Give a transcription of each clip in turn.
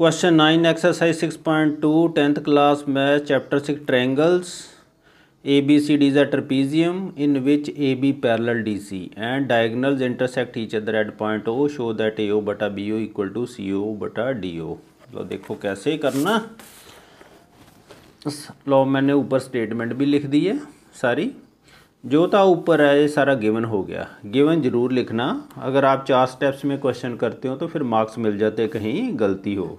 Question nine exercise six point two tenth class math chapter six triangles A B C D is a trapezium in which A B parallel D C and diagonals intersect each other at point O show that A O बटा B O equal to C O बटा D O लो देखो कैसे करना लो मैंने ऊपर statement भी लिख दी है सारी जो था ऊपर है ये सारा गिवन हो गया गिवन जरूर लिखना अगर आप चार स्टेप्स में क्वेश्चन करते हो तो फिर मार्क्स मिल जाते कहीं गलती हो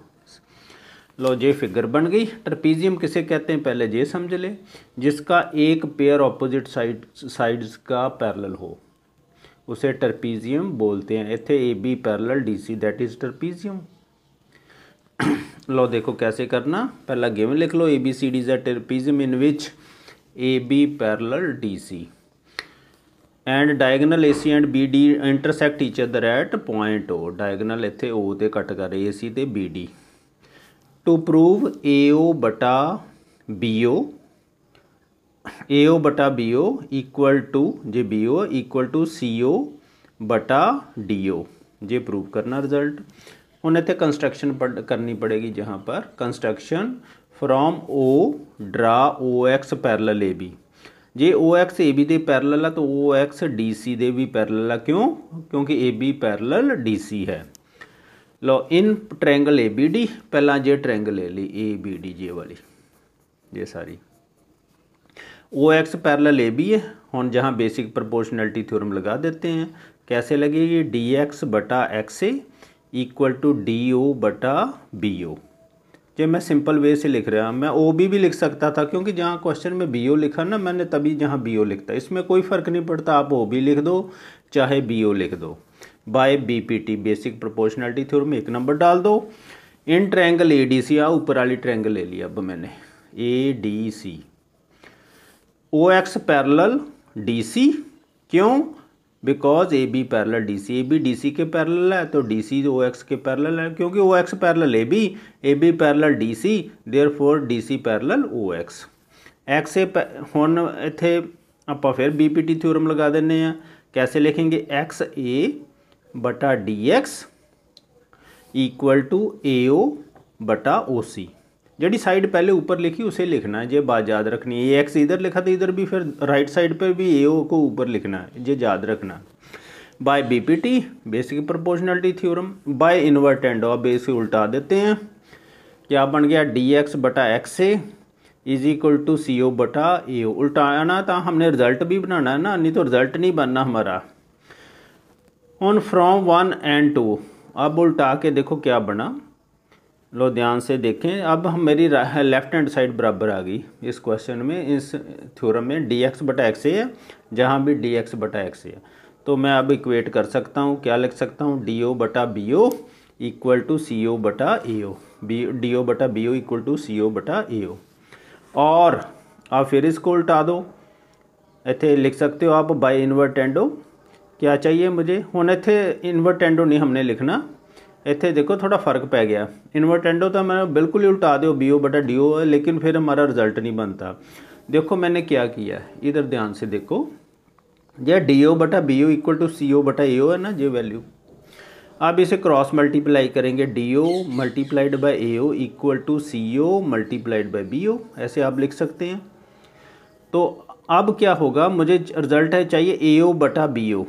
लो जे फिगर बन गई ट्रपीजियम किसे कहते हैं पहले जे समझ ले जिसका एक पेयर ऑपोजिट साइड साइड्स का पैरल हो उसे ट्रपीजियम बोलते हैं इतने A B parallel D C that is trapezium लो देखो कैसे करना पहला गेम लिख लो A B C D a trapezium in which A B parallel D C and B D intersect BD intersect at point O diagonal इतने O तो कट कर ਕੱਟ ਕਰ AC B D to prove A O बटा B O A O बटा B O equal to J B O equal to C O बटा D O J prove करना result हूँ इतने कंस्ट्रक्शन पड़, करनी पड़ेगी जहाँ पर construction from O draw O X parallel A B J O parallel OX तो ओ एक्स डी सी दे भी पैरल ਵੀ क्यों क्योंकि A B parallel D C है लो इन ए बी डी पहला जे ट्रैंगल ले ली ए बी डी जे वाली ये सारी O X parallel A B है हम जहाँ बेसिक प्रपोर्शनैलिटी थ्योरम लगा देते हैं कैसे लगेगी डी एक्स बटा X A equal to D O बटा बी ओ जो मैं सिंपल वे से लिख रहा हूँ मैं ओ बी भी लिख सकता था क्योंकि जहाँ क्वेश्चन में बी ओ लिखा ना मैंने तभी जहाँ बी ओ लिखता इसमें कोई फ़र्क नहीं पड़ता आप ओ बी लिख दो चाहे बी ओ लिख दो by BPT basic proportionality theorem में एक नंबर डाल दो इन ट्रायंगल ए डी सी आ ऊपर वाली ट्रायंगल ले लिया अब मैंने A D C O X parallel D C क्यों because A B parallel D C A B D C के पैरल है तो डी सी ओ एक्स के पैरल है क्योंकि O X parallel A B A B parallel D C therefore D C parallel O X X A हूँ इतने आप फिर बी पी टी थ्योरम लगा दें कैसे लिखेंगे एक्स ए बटा D X equal to A O बटा ओ सी जड़ी साइड पहले ऊपर लिखी उसे लिखना है ये बात याद रखनी है ए एक्स इधर लिखा तो इधर भी फिर राइट साइड पर भी ए ओ को ऊपर लिखना है जे याद रखना by B P T basic proportionality theorem by end of base उल्टा देते हैं क्या बन गया डी एक्स बटा X A is equal to C O बटा ए ओ उल्टाना था हमने रिजल्ट भी बनाना है ना नहीं तो रिजल्ट नहीं बनना हमारा on from one and two अब उल्टा के देखो क्या बना लो ध्यान से देखें अब हम मेरी लेफ्ट हैंड साइड बराबर आ गई इस क्वेश्चन में इस थ्योरम में डी एक्स बटा एक्स है जहाँ भी डी एक्स बटा एक्स है तो मैं अब इक्वेट कर सकता हूँ क्या लिख सकता हूँ डी ओ बटा B O equal to C O बटा A O B D O बटा B O equal to C O बटा ए ओ और आप फिर इसको उल्टा दो इतने लिख सकते हो आप बाई इन्वर्ट एंडो क्या चाहिए मुझे हूँ इतने एंडो नहीं हमने लिखना इतने देखो थोड़ा फ़र्क पै गया एंडो तो मैं बिल्कुल ही उल्टा दो बी ओ बटा डी ओ है लेकिन फिर हमारा रिजल्ट नहीं बनता देखो मैंने क्या किया इधर ध्यान से देखो जो डी ओ बटा B O equal to C O बटा ए ओ है ना जो वैल्यू अब इसे क्रॉस मल्टीप्लाई करेंगे D O multiplied by A O equal to C O multiplied by B O ऐसे आप लिख सकते हैं तो अब क्या होगा मुझे रिजल्ट है चाहिए ए ओ बटा बी ओ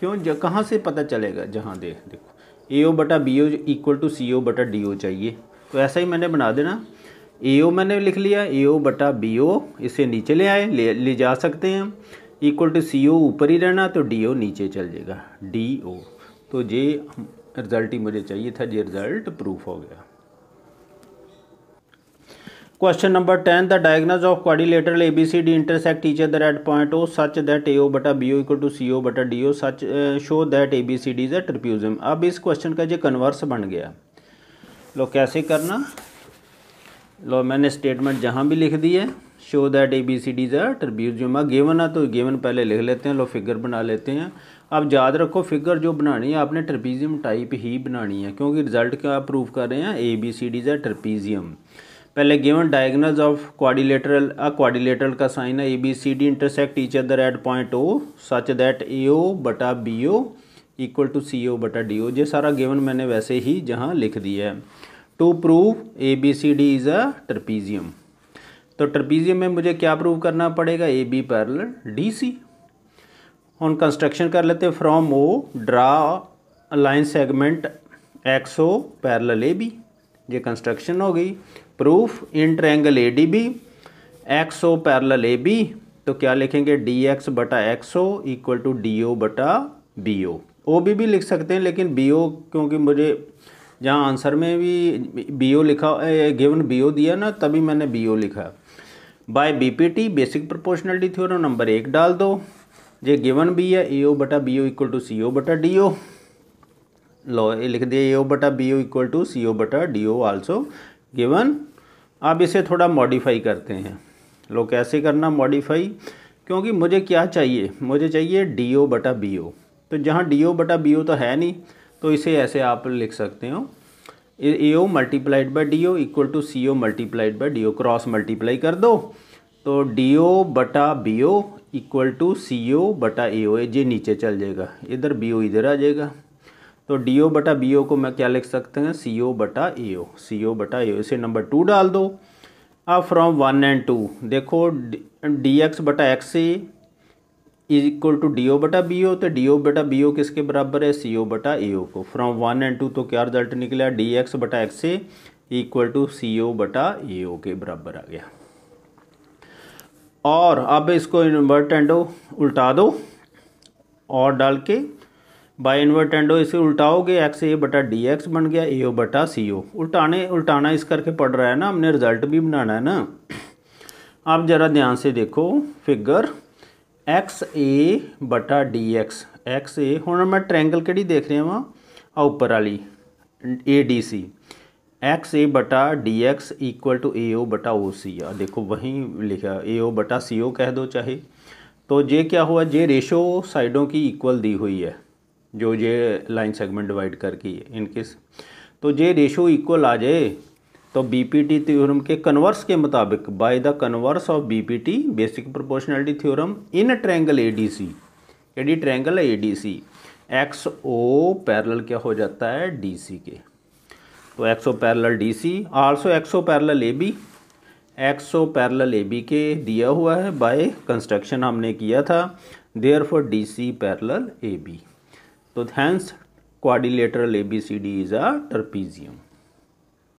क्यों कहाँ से पता चलेगा जहाँ देख देखो ए ओ बटा B O equal to C O बटा डी ओ चाहिए तो ऐसा ही मैंने बना देना ए ओ मैंने लिख लिया ए ओ बटा बी ओ इसे नीचे ले आए ले, ले जा सकते हैं इक्वल टू सी ओ ऊपर ही रहना तो डी ओ नीचे चल जाएगा डी ओ तो ये रिज़ल्ट ही मुझे चाहिए था ये रिज़ल्ट प्रूफ हो गया question number ten diagonals of 10. A B C D intersect intersect each other point O such that A O बटा B O equal to C O बटा D O such show that A B C D is a trapezium अब इस question का जो converse बन गया लो कैसे करना लो मैंने स्टेटमेंट जहाँ भी लिख दी है show that A B C D is a trapezium आ गेवन है तो गेवन पहले लिख लेते हैं लो फिगर बना लेते हैं अब याद रखो फिगर जो बनानी है आपने ट्रिपीजियम टाइप ही बनानी है क्योंकि रिजल्ट क्या प्रूव कर रहे हैं A B C D is a trapezium पहले given diagonals of quadrilateral a quadrilateral का साइन है A B C D intersect each other at point O such that A O बटा B O equal to C O बटा D ओ ये सारा given मैंने वैसे ही जहाँ लिख दिया है to prove A B C D is a trapezium तो ट्रपीजियम में मुझे क्या प्रूव करना पड़ेगा A B parallel D C हम कंस्ट्रक्शन कर लेते हैं from O draw line segment X O parallel A B ये कंस्ट्रक्शन हो गई proof in triangle A D B X O parallel A B तो क्या लिखेंगे डी एक्स बटा X O equal to D O बटा बी ओ O B भी लिख सकते हैं लेकिन बी ओ क्योंकि मुझे जहाँ आंसर में भी बी ओ लिखा गिवन बी ओ दिया ना तभी मैंने बी ओ लिखा by B P T basic proportionality theorem number एक डाल दो जे गिवन बी है ए ओ बटा B O equal to C O बटा डी ओ लो लिख दिया ए ओ बटा B O equal to C O बटा डी ओ आल्सो गिवन अब इसे थोड़ा मॉडिफाई करते हैं लो कैसे करना मॉडिफाई क्योंकि मुझे क्या चाहिए मुझे चाहिए डी ओ बटा बी ओ तो जहाँ डी ओ बटा बी ओ तो है नहीं तो इसे ऐसे आप लिख सकते हो A O multiplied by D O equal to C O multiplied by D O cross multiply कर दो तो डी ओ बटा B O equal to C O बटा ए ओ ये नीचे चल जाएगा इधर बी ओ इधर आ जाएगा तो डी ओ बटा बी ओ को मैं क्या लिख सकते हैं सी ओ बटा ए ओ सी ओ बटा ए ओ इसे नंबर टू डाल दो अब फ्रॉम वन एंड टू देखो डी एक्स बटा X A is equal to D O बटा बी ओ तो डी ओ बटा बी ओ किसके बराबर है सी ओ बटा ए ओ को फ्रॉम वन एंड टू तो क्या रिजल्ट निकला डी एक्स बटा X A equal to C O बटा ए ओ के बराबर आ गया और अब इसको इन्वर्ट एंड उल्टा दो और डाल के बाई एंडो इसे उल्टाओगे एक्स ए बटा डी एक्स बन गया ए ओ बटा सी ओ उल्टाने उल्टाना इस करके पढ़ रहा है ना हमने रिजल्ट भी बनाना है ना आप ज़रा ध्यान से देखो फिगर एक्स ए बटा डी एक्स एक्स ए हूँ मैं ट्रैंगल कि देख रहा वहाँ आ उपर वाली ए डी सी एक्स ए बटा D X equal to A O बटा ओ सी आ देखो वहीं लिखा ए ओ बटा सी ओ कह दो चाहे तो ये क्या हुआ जे रेशो साइडों की इक्वल दी हुई है जो ये लाइन सेगमेंट डिवाइड करके है तो ये रेशो इक्वल आ जाए तो बीपीटी थ्योरम के कन्वर्स के मुताबिक by the converse of BPT basic proportionality theorem in triangle ADC AD triangle ADC X O parallel क्या हो जाता है डीसी के तो X O parallel DC also X O parallel A B X O parallel A B के दिया हुआ है बाय कंस्ट्रक्शन हमने किया था therefore D C parallel A B तो thus quadrilateral A B C D is a टर्पीजियम